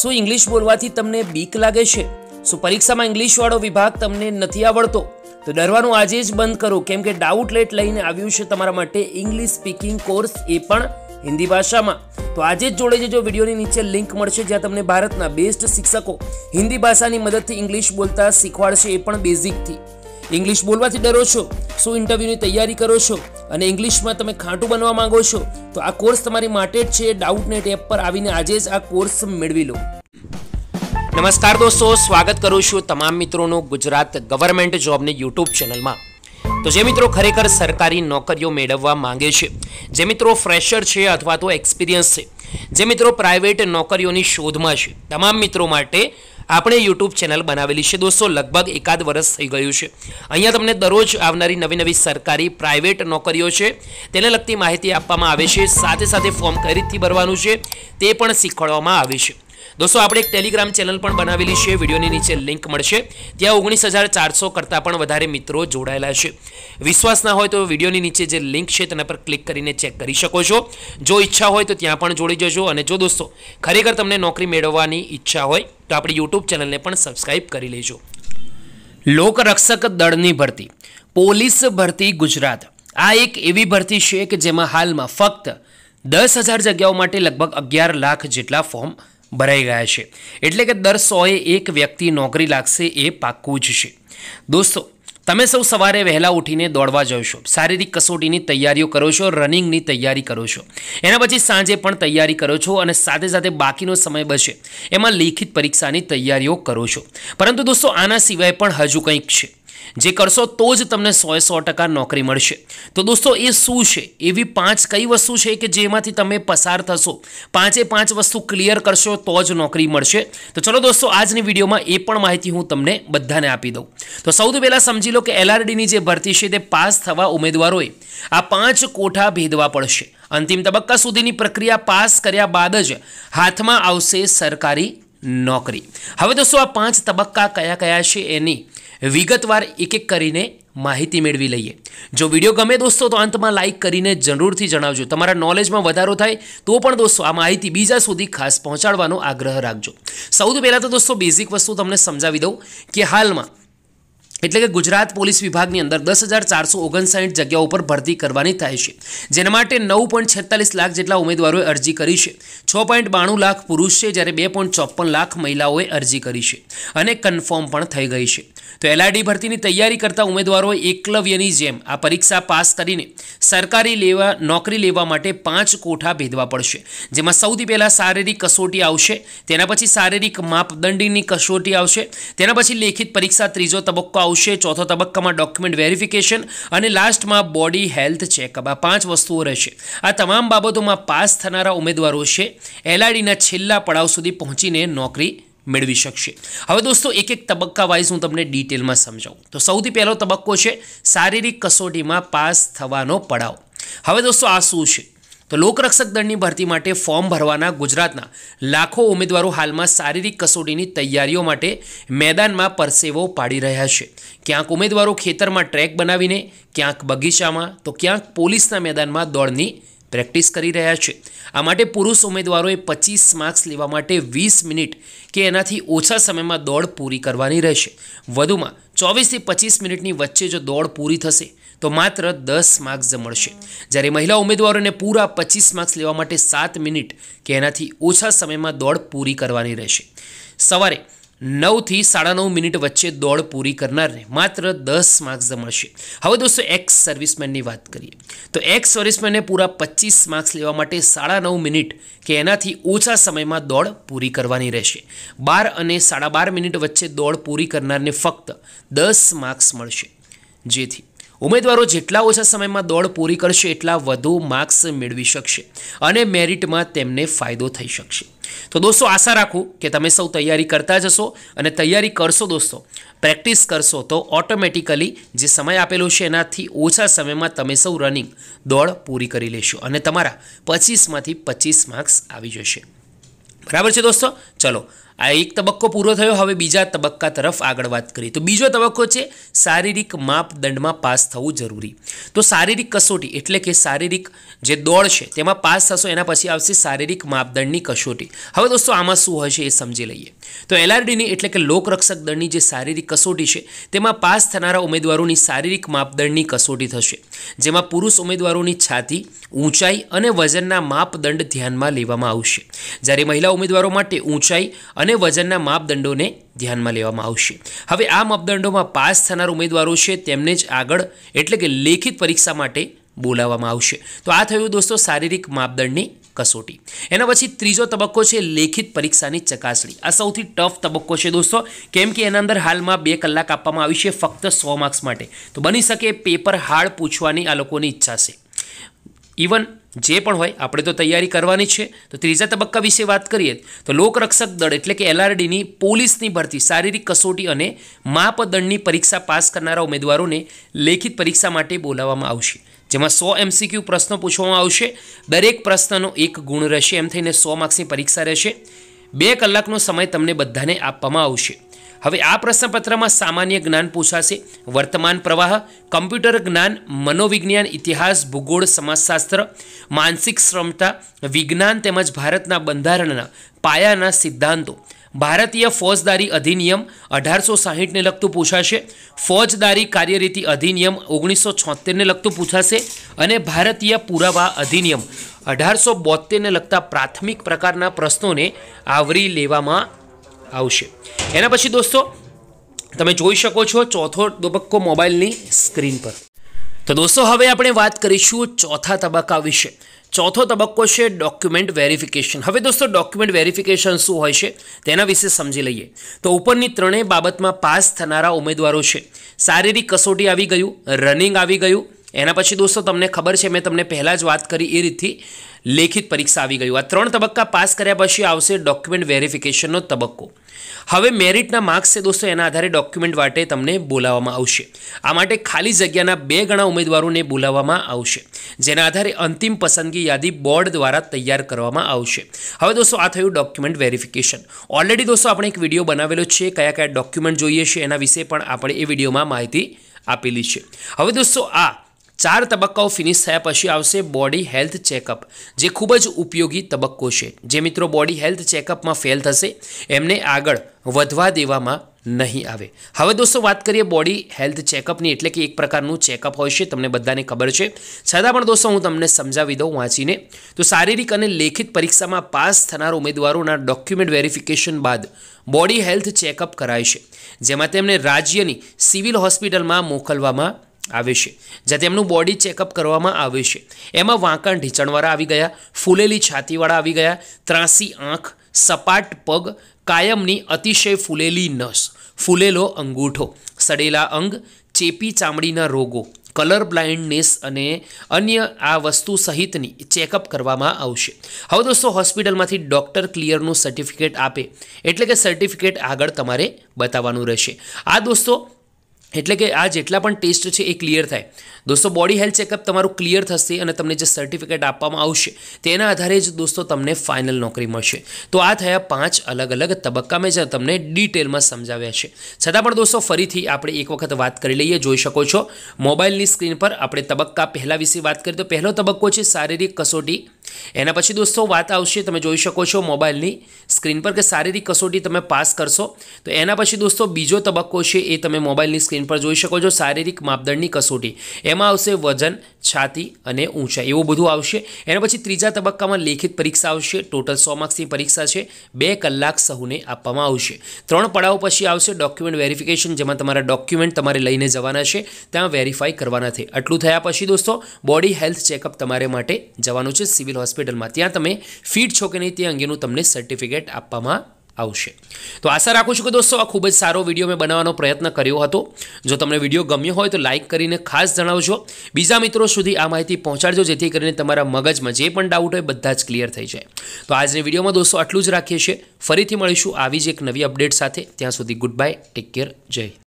શું ઇંગ્લિશ બોલવાથી તમને બીક લાગે છે શું પરીક્ષામાં ઇંગ્લિશવાળો વિભાગ તમને નથી આવડતો તો ડરવાનું આજે જ બંધ કરો કેમ કે લેટ લઈને આવ્યું છે તમારા માટે ઇંગ્લિશ સ્પીકિંગ કોર્સ એ પણ હિન્દી ભાષામાં તો આજે જ જોડે જજો વિડીયોની નીચે લિંક મળશે જ્યાં તમને ભારતના બેસ્ટ શિક્ષકો હિન્દી ભાષાની મદદથી ઇંગ્લિશ બોલતા શીખવાડશે એ પણ બેઝિકથી ઇંગ્લિશ બોલવાથી ડરો છો શું ઇન્ટરવ્યૂની તૈયારી કરો છો અને ઇંગ્લિશમાં તમે ખાટું બનવા માંગો છો તો આ કોર્સ તમારી માટે જ છે ડાઉટ નેટ એપ પર આવીને આજે જ આ કોર્સ મેળવી લો નમસ્કાર દોસ્તો સ્વાગત કરું છું તમામ મિત્રોનું ગુજરાત ગવર્મેન્ટ જોબની યુટ્યુબ ચેનલમાં તો જે મિત્રો ખરેખર સરકારી નોકરીઓ મેળવવા માંગે છે જે મિત્રો ફ્રેશર છે અથવા તો એક્સપિરિયન્સ છે જે મિત્રો પ્રાઇવેટ નોકરીઓની શોધમાં છે તમામ મિત્રો માટે આપણે યુટ્યુબ ચેનલ બનાવેલી છે દોસ્તો લગભગ એકાદ વર્ષ થઈ ગયું છે અહીંયા તમને દરરોજ આવનારી નવી નવી સરકારી પ્રાઇવેટ નોકરીઓ છે તેને લગતી માહિતી આપવામાં આવે છે સાથે સાથે ફોર્મ કઈ રીતથી ભરવાનું છે તે પણ શીખવાડવામાં આવે છે દોસ્તો આપણે એક ટેલિગ્રામ ચેનલ પણ બનાવેલી છે વિડીયોની નીચે લિંક મળશે ત્યાં ઓગણીસ હજાર ચારસો કરતાં પણ વધારે મિત્રો જોડાયેલા છે વિશ્વાસ ના હોય તો વિડીયોની નીચે જે લિંક છે તેના પર ક્લિક કરીને ચેક કરી શકો છો જો ઈચ્છા હોય તો ત્યાં પણ જોડી જજો અને જો દોસ્તો ખરેખર તમને નોકરી મેળવવાની ઈચ્છા હોય તો આપણે યુટ્યુબ ચેનલને પણ સબસ્ક્રાઈબ કરી લેજો લોકરક્ષક દળની ભરતી પોલીસ ભરતી ગુજરાત આ એક એવી ભરતી છે કે જેમાં હાલમાં ફક્ત દસ હજાર જગ્યાઓ માટે લગભગ અગિયાર લાખ જેટલા ફોર્મ ભરાઈ ગયા છે એટલે કે દર સોએ એક વ્યક્તિ નોકરી લાગશે એ પાક્કું જ છે દોસ્તો તમે સૌ સવારે વહેલા ઉઠીને દોડવા જાઓ શારીરિક કસોટીની તૈયારીઓ કરો છો રનિંગની તૈયારી કરો છો એના પછી સાંજે પણ તૈયારી કરો છો અને સાથે સાથે બાકીનો સમય બચે એમાં લેખિત પરીક્ષાની તૈયારીઓ કરો છો પરંતુ દોસ્તો આના સિવાય પણ હજુ કંઈક છે જે કરશો તો જ તમને સોએ સો ટકા નોકરી મળશે તો દોસ્તો એ શું છે એવી પાંચ કઈ વસ્તુ છે કે જેમાંથી તમે પસાર થશો પાંચે પાંચ વસ્તુ ક્લિયર કરશો તો જ નોકરી મળશે તો ચલો દોસ્તો આજની વિડીયોમાં એ પણ માહિતી હું તમને બધાને આપી દઉં તો સૌથી પહેલાં સમજી લો કે એલઆરડીની જે ભરતી છે તે પાસ થવા ઉમેદવારોએ આ પાંચ કોઠા ભેદવા પડશે અંતિમ તબક્કા સુધીની પ્રક્રિયા પાસ કર્યા બાદ જ હાથમાં આવશે સરકારી નોકરી હવે દોસ્તો આ પાંચ તબક્કા કયા કયા છે એની વિગતવાર એક એક કરીને માહિતી મેળવી લઈએ જો વિડીયો ગમે દોસ્તો તો અંતમાં લાઇક કરીને જરૂરથી જણાવજો તમારા નોલેજમાં વધારો થાય તો પણ દોસ્તો આ માહિતી બીજા સુધી ખાસ પહોંચાડવાનો આગ્રહ રાખજો સૌથી પહેલાં તો દોસ્તો બેઝિક વસ્તુ તમને સમજાવી દઉં કે હાલમાં એટલે કે ગુજરાત પોલીસ વિભાગની અંદર દસ હજાર ચારસો ઓગણસાઠ જગ્યાઓ ઉપર ભરતી કરવાની થાય છે જેના માટે નવ પોઈન્ટ છેતાલીસ લાખ જેટલા ઉમેદવારોએ અરજી કરી છે છ પોઈન્ટ બાણું લાખ પુરુષ છે જ્યારે બે પોઈન્ટ ચોપન લાખ મહિલાઓએ અરજી કરી છે અને કન્ફર્મ પણ થઈ ગઈ છે તો એલઆરડી ભરતીની તૈયારી કરતા ઉમેદવારો એકલવ્યની જેમ આ પરીક્ષા પાસ કરીને સરકારી લેવા નોકરી લેવા માટે પાંચ કોઠા ભેદવા પડશે જેમાં સૌથી પહેલાં શારીરિક કસોટી આવશે તેના પછી શારીરિક માપદંડની કસોટી આવશે તેના પછી લેખિત પરીક્ષા ત્રીજો તબક્કો આવશે ચોથો તબક્કામાં ડોક્યુમેન્ટ વેરિફિકેશન અને લાસ્ટમાં બોડી હેલ્થ ચેકઅપ આ પાંચ વસ્તુઓ રહેશે આ તમામ બાબતોમાં પાસ થનારા ઉમેદવારો છે એલઆરડીના છેલ્લા પડાવ સુધી પહોંચીને નોકરી મેળવી શકશે હવે દોસ્તો એક એક તબક્કા વાઇઝ હું તમને ડિટેલમાં સમજાવું તો સૌથી પહેલો તબક્કો છે શારીરિક કસોટીમાં પાસ થવાનો પડાવ હવે દોસ્તો આ શું છે તો લોકરક્ષક દળની ભરતી માટે ફોર્મ ભરવાના ગુજરાતના લાખો ઉમેદવારો હાલમાં શારીરિક કસોટીની તૈયારીઓ માટે મેદાનમાં પરસેવો પાડી રહ્યા છે ક્યાંક ઉમેદવારો ખેતરમાં ટ્રેક બનાવીને ક્યાંક બગીચામાં તો ક્યાંક પોલીસના મેદાનમાં દોડની પ્રેક્ટિસ કરી રહ્યા છે આ માટે પુરુષ ઉમેદવારોએ પચીસ માર્ક્સ લેવા માટે વીસ મિનિટ કે એનાથી ઓછા સમયમાં દોડ પૂરી કરવાની રહેશે વધુમાં ચોવીસથી પચીસ મિનિટની વચ્ચે જો દોડ પૂરી થશે તો માત્ર દસ માર્ક્સ મળશે જ્યારે મહિલા ઉમેદવારોને પૂરા પચીસ માર્ક્સ લેવા માટે સાત મિનિટ કે એનાથી ઓછા સમયમાં દોડ પૂરી કરવાની રહેશે સવારે નવથી સાડા નવ મિનિટ વચ્ચે દોડ પૂરી કરનારને માત્ર દસ માર્ક્સ મળશે હવે દોસ્તો એક્સ સર્વિસમેનની વાત કરીએ તો એક્સ સર્વિસમેને પૂરા પચીસ માર્ક્સ લેવા માટે સાડા નવ મિનિટ કે એનાથી ઓછા સમયમાં દોડ પૂરી કરવાની રહેશે બાર અને સાડા બાર મિનિટ વચ્ચે દોડ પૂરી કરનારને ફક્ત દસ માર્ક્સ મળશે જેથી ઉમેદવારો જેટલા ઓછા સમયમાં દોડ પૂરી કરશે એટલા વધુ માર્ક્સ મેળવી શકશે અને મેરિટમાં તેમને ફાયદો થઈ શકશે તો દોસ્તો આશા રાખું કે તમે સૌ તૈયારી કરતા જશો અને તૈયારી કરશો દોસ્તો પ્રેક્ટિસ કરશો તો ઓટોમેટિકલી જે સમય આપેલો છે એનાથી ઓછા સમયમાં તમે સૌ રનિંગ દોડ પૂરી કરી લેશો અને તમારા પચીસમાંથી પચીસ માર્ક્સ આવી જશે બરાબર છે દોસ્તો ચલો આ એક તબક્કો પૂરો થયો હવે બીજા તબક્કા તરફ આગળ વાત કરીએ તો બીજો તબક્કો છે શારીરિક માપદંડમાં પાસ થવું જરૂરી તો શારીરિક કસોટી એટલે કે શારીરિક જે દોડ છે તેમાં પાસ થશો એના પછી આવશે શારીરિક માપદંડની કસોટી હવે દોસ્તો આમાં શું હોય છે એ સમજી લઈએ તો એલઆરડીની એટલે કે લોકરક્ષક દળની જે શારીરિક કસોટી છે તેમાં પાસ થનારા ઉમેદવારોની શારીરિક માપદંડની કસોટી થશે જેમાં પુરુષ ઉમેદવારોની છાતી ઊંચાઈ અને વજનના માપદંડ ધ્યાનમાં લેવામાં આવશે જ્યારે મહિલા ઉમેદવારો માટે ઊંચાઈ અને અને વજનના માપદંડોને ધ્યાનમાં લેવામાં આવશે હવે આ માપદંડોમાં પાસ થનાર ઉમેદવારો છે તેમને જ આગળ એટલે કે લેખિત પરીક્ષા માટે બોલાવવામાં આવશે તો આ થયું દોસ્તો શારીરિક માપદંડની કસોટી એના પછી ત્રીજો તબક્કો છે લેખિત પરીક્ષાની ચકાસણી આ સૌથી ટફ તબક્કો છે દોસ્તો કેમ કે એના અંદર હાલમાં બે કલાક આપવામાં આવી છે ફક્ત સો માર્ક્સ માટે તો બની શકે પેપર હાર્ડ પૂછવાની આ લોકોની ઈચ્છા છે ઇવન જે પણ હોય આપણે તો તૈયારી કરવાની છે તો ત્રીજા તબક્કા વિશે વાત કરીએ તો લોકરક્ષક દળ એટલે કે એલઆરડીની પોલીસની ભરતી શારીરિક કસોટી અને માપદંડની પરીક્ષા પાસ કરનારા ઉમેદવારોને લેખિત પરીક્ષા માટે બોલાવવામાં આવશે જેમાં સો એમસીક્યુ પ્રશ્નો પૂછવામાં આવશે દરેક પ્રશ્નનો એક ગુણ રહેશે એમ થઈને સો માર્ક્સની પરીક્ષા રહેશે બે કલાકનો સમય તમને બધાને આપવામાં આવશે હવે આ પ્રશ્નપત્રમાં સામાન્ય જ્ઞાન પૂછાશે વર્તમાન પ્રવાહ કમ્પ્યુટર જ્ઞાન મનોવિજ્ઞાન ઇતિહાસ ભૂગોળ સમાજશાસ્ત્ર માનસિક શ્રમતા વિજ્ઞાન તેમજ ભારતના બંધારણના પાયાના સિદ્ધાંતો ભારતીય ફોજદારી અધિનિયમ અઢારસો સાહીઠને લગતું પૂછાશે ફોજદારી કાર્યરીતિ અધિનિયમ ઓગણીસો છોતેરને લગતું પૂછાશે અને ભારતીય પુરાવા અધિનિયમ અઢારસો બોતેરને લગતા પ્રાથમિક પ્રકારના પ્રશ્નોને આવરી લેવામાં આવશે એના પછી દોસ્તો તમે જોઈ શકો છો ચોથો તબક્કો મોબાઈલની સ્ક્રીન પર તો દોસ્તો હવે આપણે વાત કરીશું ચોથા તબક્કા વિશે ચોથો તબક્કો છે ડોક્યુમેન્ટ વેરિફિકેશન હવે દોસ્તો ડોક્યુમેન્ટ વેરિફિકેશન શું હોય છે તેના વિશે સમજી લઈએ તો ઉપરની ત્રણેય બાબતમાં પાસ થનારા ઉમેદવારો છે શારીરિક કસોટી આવી ગયું રનિંગ આવી ગયું એના પછી દોસ્તો તમને ખબર છે મેં તમને પહેલાં જ વાત કરી એ રીતથી લેખિત પરીક્ષા આવી ગયું આ ત્રણ તબક્કા પાસ કર્યા પછી આવશે ડોક્યુમેન્ટ વેરિફિકેશનનો તબક્કો હવે મેરિટના માર્ક્સ છે દોસ્તો એના આધારે ડોક્યુમેન્ટ માટે તમને બોલાવવામાં આવશે આ માટે ખાલી જગ્યાના બે ગણા ઉમેદવારોને બોલાવવામાં આવશે જેના આધારે અંતિમ પસંદગી યાદી બોર્ડ દ્વારા તૈયાર કરવામાં આવશે હવે દોસ્તો આ થયું ડોક્યુમેન્ટ વેરિફિકેશન ઓલરેડી દોસ્તો આપણે એક વિડીયો બનાવેલો છે કયા કયા ડોક્યુમેન્ટ જોઈએ છે એના વિશે પણ આપણે એ વિડીયોમાં માહિતી આપેલી છે હવે દોસ્તો આ ચાર તબક્કાઓ ફિનિશ થયા પછી આવશે બોડી હેલ્થ ચેકઅપ જે ખૂબ જ ઉપયોગી તબક્કો છે જે મિત્રો બોડી હેલ્થ ચેકઅપમાં ફેલ થશે એમને આગળ વધવા દેવામાં નહીં આવે હવે દોસ્તો વાત કરીએ બોડી હેલ્થ ચેકઅપની એટલે કે એક પ્રકારનું ચેકઅપ હોય છે તમને બધાને ખબર છે છતાં પણ દોસ્તો હું તમને સમજાવી દઉં વાંચીને તો શારીરિક અને લેખિત પરીક્ષામાં પાસ થનાર ઉમેદવારોના ડોક્યુમેન્ટ વેરિફિકેશન બાદ બોડી હેલ્થ ચેકઅપ કરાય છે જેમાં તેમને રાજ્યની સિવિલ હોસ્પિટલમાં મોકલવામાં આવ્યું છે જ્યાં તેમનું બોડી ચેકઅપ કરવામાં આવ્યું છે એમાં વાંકાણ ઢીચણવાળા આવી ગયા ફૂલેલી છાતીવાળા આવી ગયા ત્રાસી આંખ સપાટ પગ કાયમની અતિશય ફૂલેલી નસ ફૂલેલો અંગૂઠો સડેલા અંગ ચેપી ચામડીના રોગો કલર બ્લાઇન્ડનેસ અને અન્ય આ વસ્તુ સહિતની ચેકઅપ કરવામાં આવશે હવે દોસ્તો હોસ્પિટલમાંથી ડૉક્ટર ક્લિયરનું સર્ટિફિકેટ આપે એટલે કે સર્ટિફિકેટ આગળ તમારે બતાવવાનું રહેશે આ દોસ્તો એટલે કે આ જેટલા પણ ટેસ્ટ છે એ ક્લિયર થાય દોસ્તો બોડી હેલ્થ ચેકઅપ તમારું ક્લિયર થશે અને તમને જે સર્ટિફિકેટ આપવામાં આવશે તેના આધારે જ દોસ્તો તમને ફાઇનલ નોકરી મળશે તો આ થયા પાંચ અલગ અલગ તબક્કા મેં તમને ડિટેલમાં સમજાવ્યા છે છતાં પણ દોસ્તો ફરીથી આપણે એક વખત વાત કરી લઈએ જોઈ શકો છો મોબાઈલની સ્ક્રીન પર આપણે તબક્કા પહેલાં વિશે વાત કરીએ તો પહેલો તબક્કો છે શારીરિક કસોટી એના પછી દોસ્તો વાત આવશે તમે જોઈ શકો છો મોબાઈલની સ્ક્રીન પર કે શારીરિક કસોટી તમે પાસ કરશો તો એના પછી દોસ્તો બીજો તબક્કો છે એ તમે મોબાઈલની સ્ક્રીન પર જોઈ શકો છો શારીરિક માપદંડની કસોટી એમાં આવશે વજન છાતી અને ઊંચાઈ એવું બધું આવશે એના પછી ત્રીજા તબક્કામાં લેખિત પરીક્ષા આવશે ટોટલ સો માર્ક્સની પરીક્ષા છે બે કલાક સહુને આપવામાં આવશે ત્રણ પડાવ પછી આવશે ડોક્યુમેન્ટ વેરિફિકેશન જેમાં તમારા ડોક્યુમેન્ટ તમારે લઈને જવાના છે ત્યાં વેરીફાઈ કરવાના છે આટલું થયા પછી દોસ્તો બોડી હેલ્થ ચેકઅપ તમારે માટે જવાનું છે સિવિલ સિવિલ હોસ્પિટલમાં ત્યાં તમે ફિટ છો કે નહીં તે અંગેનું તમને સર્ટિફિકેટ આપવામાં આવશે તો આશા રાખું છું કે દોસ્તો આ ખૂબ જ સારો વિડીયો મેં બનાવવાનો પ્રયત્ન કર્યો હતો જો તમને વિડીયો ગમ્યો હોય તો લાઇક કરીને ખાસ જણાવજો બીજા મિત્રો સુધી આ માહિતી પહોંચાડજો જેથી કરીને તમારા મગજમાં જે પણ ડાઉટ હોય બધા જ ક્લિયર થઈ જાય તો આજની વિડીયોમાં દોસ્તો આટલું જ રાખીએ છીએ ફરીથી મળીશું આવી જ એક નવી અપડેટ સાથે ત્યાં સુધી ગુડ બાય ટેક કેર જય